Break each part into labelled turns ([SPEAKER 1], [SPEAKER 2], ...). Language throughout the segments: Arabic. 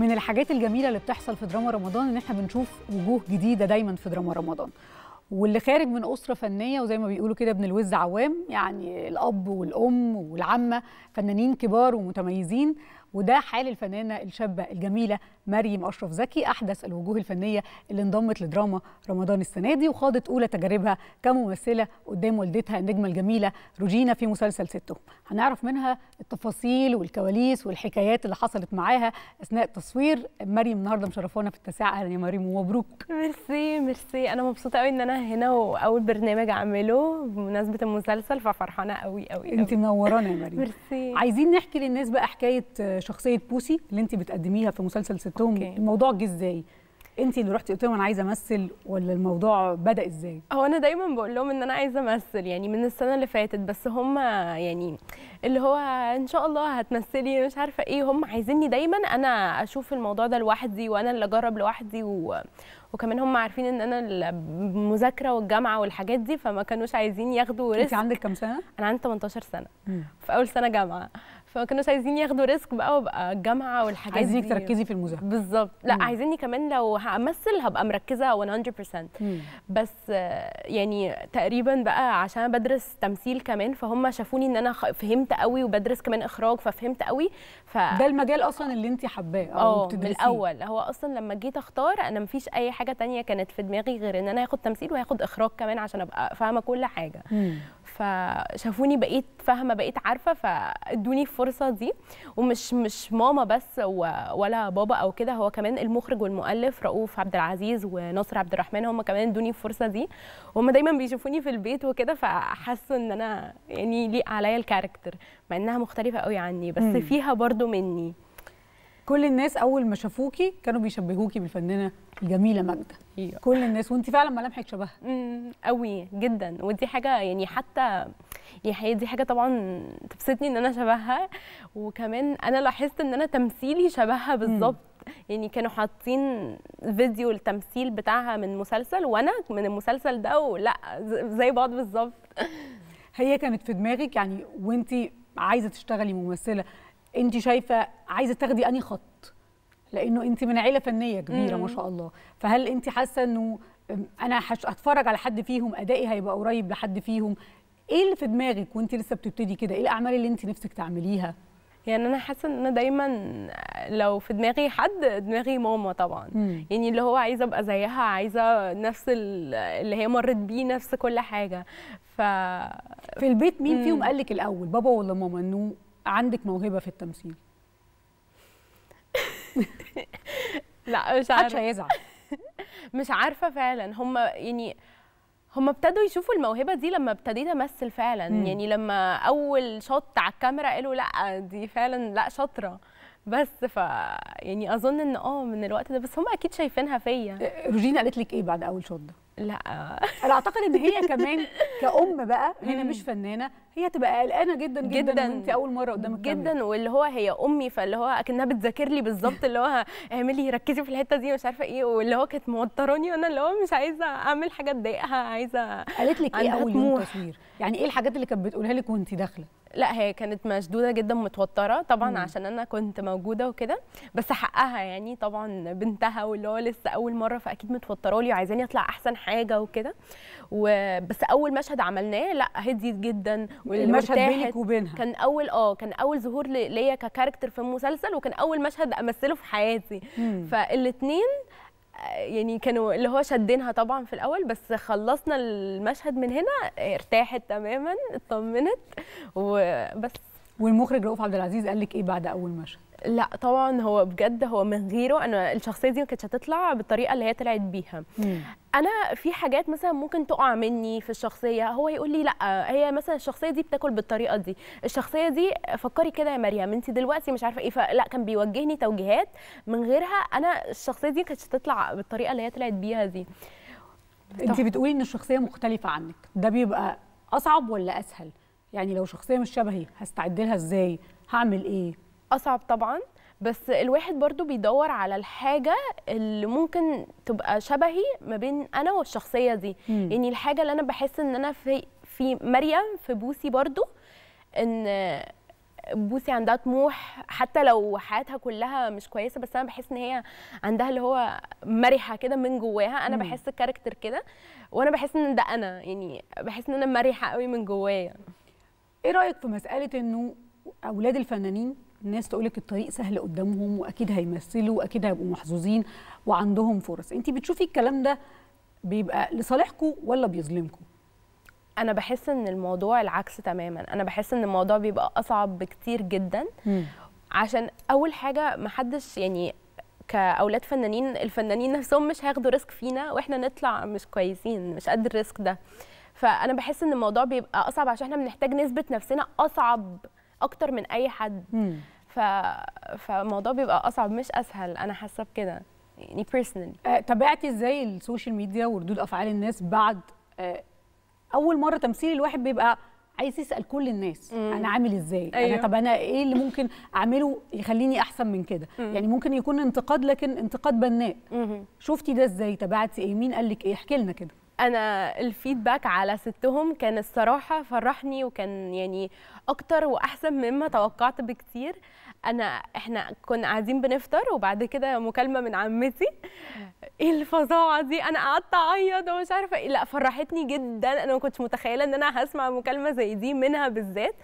[SPEAKER 1] من الحاجات الجميله اللي بتحصل في دراما رمضان ان احنا بنشوف وجوه جديده دايما في دراما رمضان واللي خارج من اسره فنيه وزي ما بيقولوا كده ابن الوز عوام يعني الاب والام والعمه فنانين كبار ومتميزين وده حال الفنانه الشابه الجميله مريم اشرف زكي احدث الوجوه الفنيه اللي انضمت لدراما رمضان السنه دي وخاضت اولى تجاربها كممثله قدام والدتها النجمه الجميله روجينا في مسلسل ستهم هنعرف منها التفاصيل والكواليس والحكايات اللي حصلت معاها اثناء التصوير مريم النهارده مشرفانا في التساع اهلا يا مريم ومبروك ميرسي ميرسي انا مبسوطه
[SPEAKER 2] قوي ان انا هنا واول برنامج اعمله بمناسبه المسلسل ففرحانه قوي قوي انت منورانا يا مريم ميرسي
[SPEAKER 1] عايزين نحكي للناس بقى حكايه شخصيه بوسي اللي انت بتقدميها في مسلسل ستهم أوكي. الموضوع جه ازاي انت اللي رحتي قلت لهم انا عايزه امثل ولا الموضوع بدا ازاي
[SPEAKER 2] هو انا دايما بقول لهم ان انا عايزه امثل يعني من السنه اللي فاتت بس هم يعني اللي هو ان شاء الله هتمثلي مش عارفه ايه هم عايزيني دايما انا اشوف الموضوع ده لوحدي وانا اللي اجرب لوحدي و... وكمان هم عارفين ان انا المذاكره والجامعه والحاجات دي فما كانوش عايزين ياخدوا ريسك انت عندك كام سنه انا عندي 18 سنه مم. في اول سنه جامعه فكانوا عايزين ياخدوا ريسك بقى وابقى الجامعه والحاجات عايزينك تركزي في المذاكره بالظبط لا مم. عايزيني كمان لو همثل هبقى مركزه 100% مم. بس يعني تقريبا بقى عشان بدرس تمثيل كمان فهم شافوني ان انا فهمت قوي وبدرس كمان اخراج ففهمت قوي ف ده المجال اصلا اللي انت حباه او آه، بتدرسيه من الاول هو اصلا لما جيت اختار انا مفيش اي حاجه تانية كانت في دماغي غير ان انا هاخد تمثيل وهاخد اخراج كمان عشان ابقى فاهمه كل حاجه مم. فشافوني بقيت فاهمه بقيت عارفه فادوني الفرصه دي ومش مش ماما بس ولا بابا او كده هو كمان المخرج والمؤلف رؤوف عبد العزيز وناصر عبد الرحمن هم كمان ادوني الفرصه دي وهم دايما بيشوفوني في البيت وكده فحسوا ان انا يعني ليق عليا
[SPEAKER 1] الكاركتر مع انها مختلفه قوي عني بس فيها برضو مني كل الناس اول ما شافوكي كانوا بيشبهوكي بالفنانه الجميله ماجده إيه. كل الناس وانت فعلا ملامحك
[SPEAKER 2] شبهها قوي جدا ودي حاجه يعني حتى هي دي حاجه طبعا تبسطني ان انا شبهها وكمان انا لاحظت ان انا تمثيلي شبهها بالظبط يعني كانوا حاطين فيديو التمثيل بتاعها من مسلسل وانا من
[SPEAKER 1] المسلسل ده ولا زي بعض بالظبط هي كانت في دماغك يعني وانت عايزه تشتغلي ممثله انت شايفه عايزه تاخدي انهي خط لانه انت من عيله فنيه كبيره مم. ما شاء الله فهل انت حاسه انه انا هتفرج على حد فيهم ادائي هيبقى قريب لحد فيهم ايه اللي في دماغك وانت لسه بتبتدي كده ايه الاعمال اللي انت نفسك تعمليها يعني انا حاسه ان انا دايما لو في دماغي
[SPEAKER 2] حد دماغي ماما طبعا
[SPEAKER 1] مم. يعني اللي
[SPEAKER 2] هو عايزه ابقى زيها عايزه نفس اللي
[SPEAKER 1] هي مرت بيه نفس كل حاجه ف في البيت مين مم. فيهم قال لك الاول بابا ولا ماما انه عندك موهبه في التمثيل
[SPEAKER 2] لا مش عارفه محدش هيزعل مش عارفه فعلا هم يعني هم ابتدوا يشوفوا الموهبه دي لما ابتديت امثل فعلا مم. يعني لما اول شوت على الكاميرا قالوا لا دي فعلا لا شاطره بس ف يعني
[SPEAKER 1] اظن ان اه من الوقت ده بس هم اكيد شايفينها فيا آه، روجين قالت لك ايه بعد اول شوت ده لا انا اعتقد ان هي كمان كأم بقى هنا مش فنانه هي تبقى قلقانه جدا
[SPEAKER 2] جدا, جدا انت اول مره قدامك جدا كامل. واللي هو هي امي فاللي هو اكنها بتذاكر لي بالظبط اللي هو اعملي ركزي في الحته دي مش عارفه ايه واللي هو كانت موتراني وانا اللي هو مش عايزه اعمل حاجه تضايقها عايزه قالت لك ايه اول يوم
[SPEAKER 1] تصوير يعني ايه الحاجات اللي كانت بتقولها لك وانت داخله
[SPEAKER 2] لا هي كانت مشدوده جدا متوتره طبعا مم. عشان انا كنت موجوده وكده بس حقها يعني طبعا بنتها واللي هو لسه اول مره فاكيد متوتره لي وعايزاني اطلع احسن حاجه وكده وبس اول مشهد عملناه لا هديت جدا المشهد بينك وبينها كان اول اه كان اول ظهور ليا ككاركتر في المسلسل وكان اول مشهد امثله في حياتي فالاثنين يعني كانوا اللي هو شدينها طبعا في الاول بس خلصنا المشهد من هنا ارتاحت تماما اطمنت وبس والمخرج رؤوف عبد العزيز قال لك ايه بعد اول مشهد لا طبعا هو بجد هو من غيره انا الشخصيه دي ما كانتش هتطلع بالطريقه اللي هي طلعت بيها مم. انا في حاجات مثلا ممكن تقع مني في الشخصيه هو يقول لي لا هي مثلا الشخصيه دي بتاكل بالطريقه دي الشخصيه دي فكري كده يا مريم انت دلوقتي مش عارفه ايه فلا كان بيوجهني توجيهات من
[SPEAKER 1] غيرها انا الشخصيه دي ما كانتش هتطلع بالطريقه اللي هي طلعت بيها دي انت بتقولي ان الشخصيه مختلفه عنك ده بيبقى اصعب ولا اسهل يعني لو شخصيه مش شبهي هستعد لها ازاي هعمل ايه اصعب طبعا بس الواحد برضو بيدور
[SPEAKER 2] على الحاجة اللي ممكن تبقى شبهي ما بين أنا والشخصية دي مم. يعني الحاجة اللي أنا بحس إن أنا في, في مريم في بوسي برضو إن بوسي عندها طموح حتى لو حياتها كلها مش كويسه بس انا بحس ان هي عندها اللي هو مرحه كده من جواها انا مم. بحس الكاركتر كده وانا بحس ان ده انا يعني بحس ان انا مرحه قوي من جوايا
[SPEAKER 1] ايه رايك في مساله انه اولاد الفنانين الناس تقول لك الطريق سهل قدامهم واكيد هيمثلوا واكيد هيبقوا محظوظين وعندهم فرص انت بتشوفي الكلام ده بيبقى لصالحكم ولا بيظلمكم انا بحس ان الموضوع العكس تماما انا بحس ان الموضوع
[SPEAKER 2] بيبقى اصعب بكتير جدا م. عشان اول حاجه محدش يعني كاولاد فنانين الفنانين نفسهم مش هياخدوا ريسك فينا واحنا نطلع مش كويسين مش قد الريسك ده فانا بحس ان الموضوع بيبقى اصعب عشان احنا بنحتاج نثبت نفسنا اصعب اكتر من اي حد ف... فالموضوع بيبقى اصعب مش اسهل
[SPEAKER 1] انا حاسه بكده يعني آه، بيرسونالي تابعتي ازاي السوشيال ميديا وردود افعال الناس بعد آه، اول مره تمثيل الواحد بيبقى عايز يسال كل الناس مم. انا عامل ازاي أيوه. انا طب انا ايه اللي ممكن اعمله يخليني احسن من كده يعني ممكن يكون انتقاد لكن انتقاد بناء مم. شفتي ده ازاي تابعتي ايه مين قال لك ايه احكي لنا كده
[SPEAKER 2] انا الفيدباك على ستهم كان الصراحه فرحني وكان يعني اكتر واحسن مما توقعت بكتير انا احنا كنا قاعدين بنفطر وبعد كده مكالمه من عمتي ايه الفظاعه دي انا قعدت اعيط ومش عارفه ايه لا فرحتني جدا انا ما كنتش متخيله ان انا هسمع مكالمه زي دي منها بالذات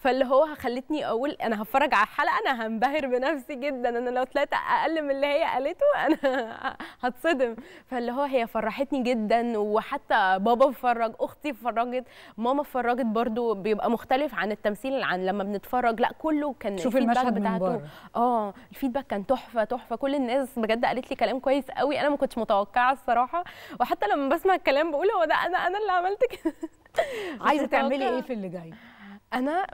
[SPEAKER 2] فاللي هو خلتني اقول انا هتفرج على الحلقه انا هنبهر بنفسي جدا انا لو طلعت اقل من اللي هي قالته انا هتصدم فاللي هو هي فرحتني جدا وحتى بابا فرج اختي فرجت ماما فرجت برضو بيبقى مختلف عن التمثيل عن لما بنتفرج لا كله كان شوف المشهد بتاعته اه الفيدباك كان تحفه تحفه كل الناس بجد قالت لي كلام كويس قوي انا ما كنتش متوقعه الصراحه وحتى لما بسمع الكلام بقول هو ده انا انا اللي عملت كده
[SPEAKER 1] عايزه تعملي ايه في اللي جاي
[SPEAKER 2] انا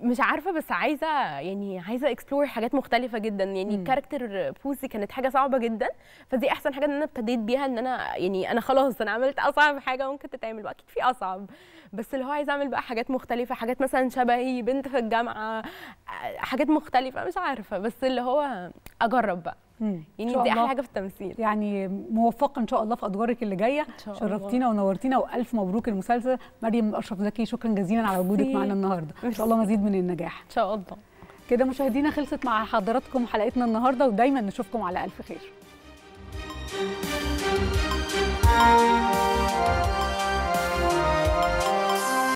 [SPEAKER 2] مش عارفه بس عايزه يعني عايزه اكسبلور حاجات مختلفه جدا يعني الكاركتر بوسي كانت حاجه صعبه جدا فدي احسن حاجه ان انا ابتديت بيها ان انا يعني انا خلاص انا عملت اصعب حاجه ممكن تتعمل واكيد في اصعب بس اللي هو عايزه اعمل بقى حاجات مختلفه حاجات مثلا شبهي بنت في الجامعه حاجات مختلفه مش عارفه بس اللي هو اجرب بقى
[SPEAKER 1] مم. يعني دي احلى حاجه في التمثيل يعني موفقه ان شاء الله في ادوارك اللي جايه شرفتينا ونورتينا والف مبروك المسلسل مريم اشرف زكي شكرا جزيلا على وجودك معنا النهارده ان شاء الله مزيد من النجاح ان شاء الله كده مشاهدينا خلصت مع حضراتكم حلقتنا النهارده ودايما نشوفكم على الف خير